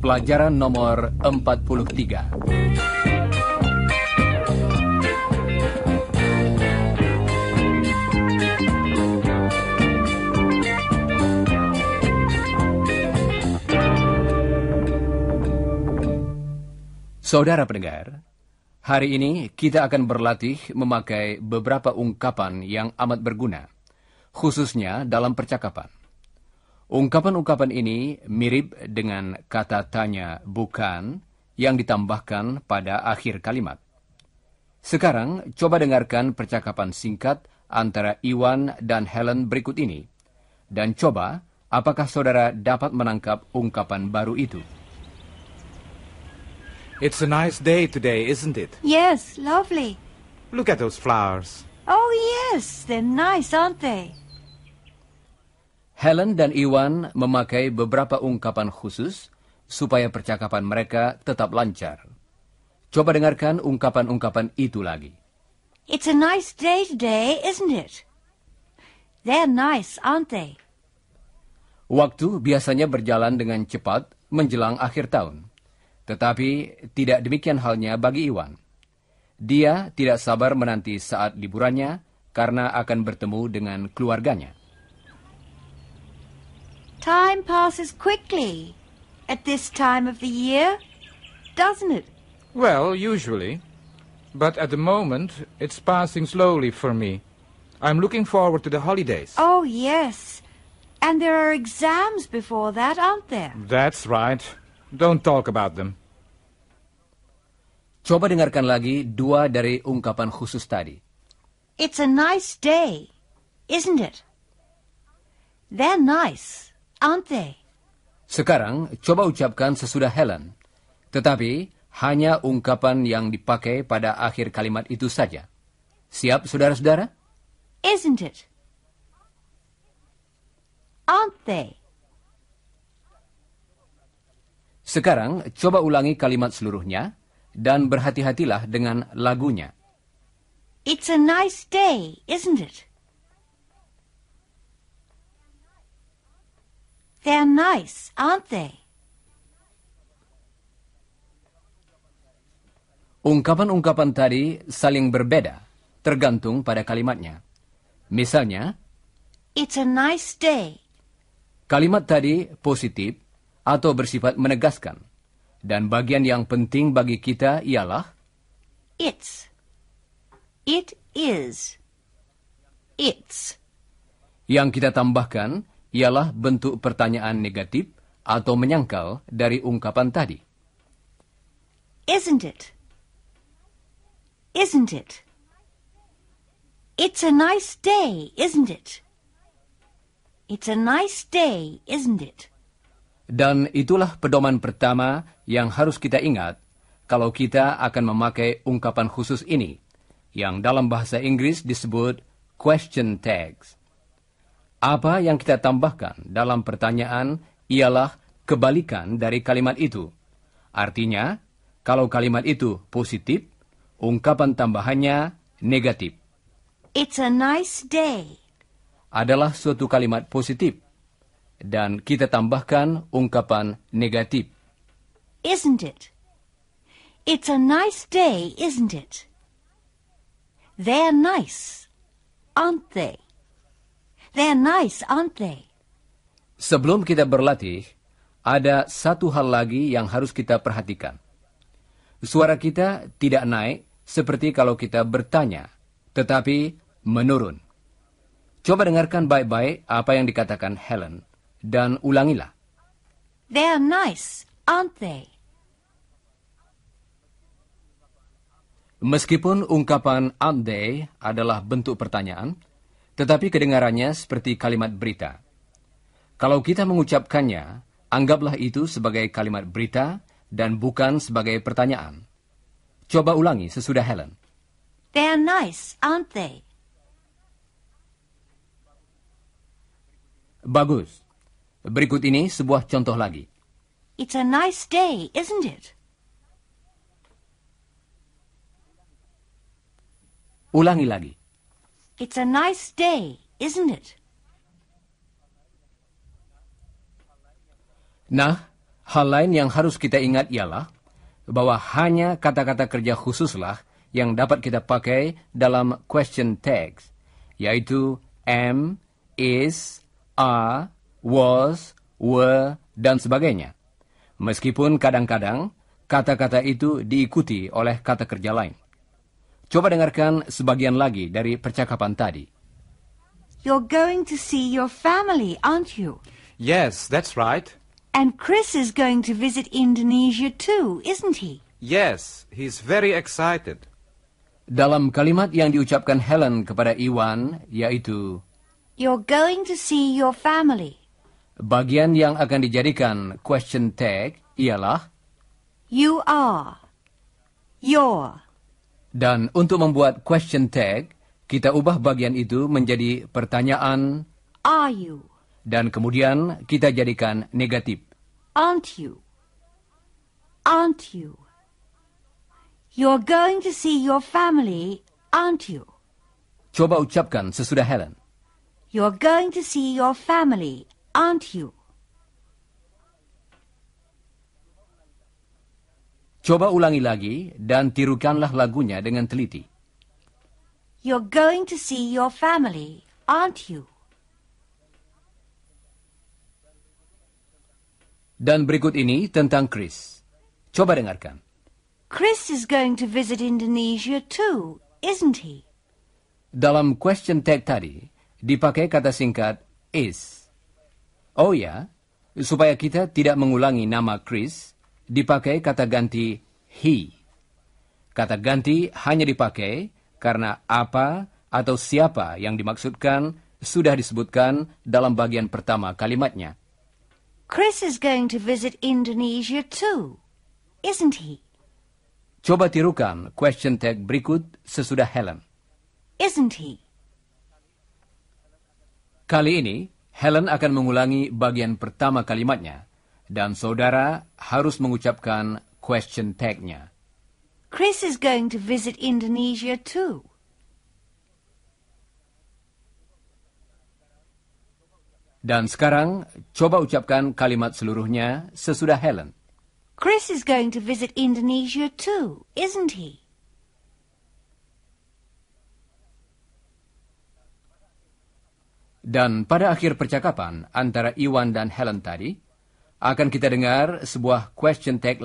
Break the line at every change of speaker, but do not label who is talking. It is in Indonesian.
Pelajaran nomor 43 Saudara pendengar, Hari ini kita akan berlatih memakai beberapa ungkapan yang amat berguna, khususnya dalam percakapan. Ungkapan-ungkapan ini mirip dengan kata tanya bukan yang ditambahkan pada akhir kalimat. Sekarang, coba dengarkan percakapan singkat antara Iwan dan Helen berikut ini. Dan coba, apakah saudara dapat menangkap ungkapan baru itu? It's a nice day today, isn't it?
Yes, lovely.
Look at those flowers.
Oh yes, they're nice, aren't they?
Helen dan Iwan memakai beberapa ungkapan khusus supaya percakapan mereka tetap lancar. Coba dengarkan ungkapan-ungkapan itu lagi.
It's a nice day today, isn't it? They're nice, aren't
they? Waktu biasanya berjalan dengan cepat menjelang akhir tahun. Tetapi tidak demikian halnya bagi Iwan. Dia tidak sabar menanti saat liburannya karena akan bertemu dengan keluarganya.
Time passes quickly at this time of the year, doesn't it?
Well, usually. But at the moment, it's passing slowly for me. I'm looking forward to the holidays.
Oh, yes. And there are exams before that, aren't there?
That's right. Don't talk about them. Coba dengarkan lagi dua dari ungkapan khusus tadi.
It's a nice day, isn't it? They're nice, aren't they?
Sekarang, coba ucapkan sesudah Helen. Tetapi, hanya ungkapan yang dipakai pada akhir kalimat itu saja. Siap, saudara-saudara? Isn't it? Aren't they? Sekarang, coba ulangi kalimat seluruhnya dan berhati-hatilah dengan lagunya.
It's a nice day, isn't it? They're nice, aren't they?
Ungkapan-ungkapan tadi saling berbeda, tergantung pada kalimatnya. Misalnya, It's a nice day. Kalimat tadi positif atau bersifat menegaskan. Dan bagian yang penting bagi kita ialah It's.
It is. It's.
Yang kita tambahkan ialah bentuk pertanyaan negatif atau menyangkal dari ungkapan tadi. Isn't it? Isn't it?
It's a nice day, isn't it? It's a nice day, isn't it?
Dan itulah pedoman pertama yang harus kita ingat kalau kita akan memakai ungkapan khusus ini, yang dalam bahasa Inggris disebut question tags. Apa yang kita tambahkan dalam pertanyaan ialah kebalikan dari kalimat itu. Artinya, kalau kalimat itu positif, ungkapan tambahannya negatif.
It's a nice day.
Adalah suatu kalimat positif dan kita tambahkan ungkapan negatif.
Isn't it? It's a nice day, isn't it? They're nice, aren't they? They're nice, aren't
they? Sebelum kita berlatih, ada satu hal lagi yang harus kita perhatikan. Suara kita tidak naik seperti kalau kita bertanya, tetapi menurun. Coba dengarkan baik-baik apa yang dikatakan Helen. Dan ulangilah.
They are nice, aren't they?
Meskipun ungkapan aren't they adalah bentuk pertanyaan, tetapi kedengarannya seperti kalimat berita. Kalau kita mengucapkannya, anggaplah itu sebagai kalimat berita dan bukan sebagai pertanyaan. Coba ulangi sesudah Helen.
They are nice, aren't they?
Bagus. Berikut ini sebuah contoh lagi.
It's a nice day, isn't it?
Ulangi lagi.
It's a nice day, isn't it?
Nah, hal lain yang harus kita ingat ialah bahwa hanya kata-kata kerja khususlah yang dapat kita pakai dalam question tags, yaitu am, is, are, was, were, dan sebagainya. Meskipun kadang-kadang kata-kata itu diikuti oleh kata kerja lain. Coba dengarkan sebagian lagi dari percakapan tadi.
You're going to see your family, aren't you?
Yes, that's right.
And Chris is going to visit Indonesia too, isn't he?
Yes, he's very excited. Dalam kalimat yang diucapkan Helen kepada Iwan, yaitu
You're going to see your family.
Bagian yang akan dijadikan question tag ialah You are, your. Dan untuk membuat question tag, kita ubah bagian itu menjadi pertanyaan
Are you?
Dan kemudian kita jadikan negatif.
Aren't you? Aren't you? You're going to see your family, aren't you?
Coba ucapkan sesudah Helen.
You're going to see your family, aren't you?
Coba ulangi lagi dan tirukanlah lagunya dengan teliti.
You're going to see your family, aren't you?
Dan berikut ini tentang Chris. Coba dengarkan.
Chris is going to visit Indonesia too, isn't
he? Dalam question tag tadi, dipakai kata singkat is. Oh ya, supaya kita tidak mengulangi nama Chris, dipakai kata ganti he. Kata ganti hanya dipakai karena apa atau siapa yang dimaksudkan sudah disebutkan dalam bagian pertama kalimatnya.
Chris is going to visit Indonesia too, isn't he?
Coba tirukan question tag berikut sesudah Helen. Isn't he? Kali ini Helen akan mengulangi bagian pertama kalimatnya, dan saudara harus mengucapkan question tag-nya.
Chris is going to visit Indonesia too.
Dan sekarang, coba ucapkan kalimat seluruhnya sesudah Helen. Chris
is going to visit Indonesia too, isn't he?
Dan pada akhir percakapan antara Iwan dan Helen tadi, akan kita dengar sebuah question tag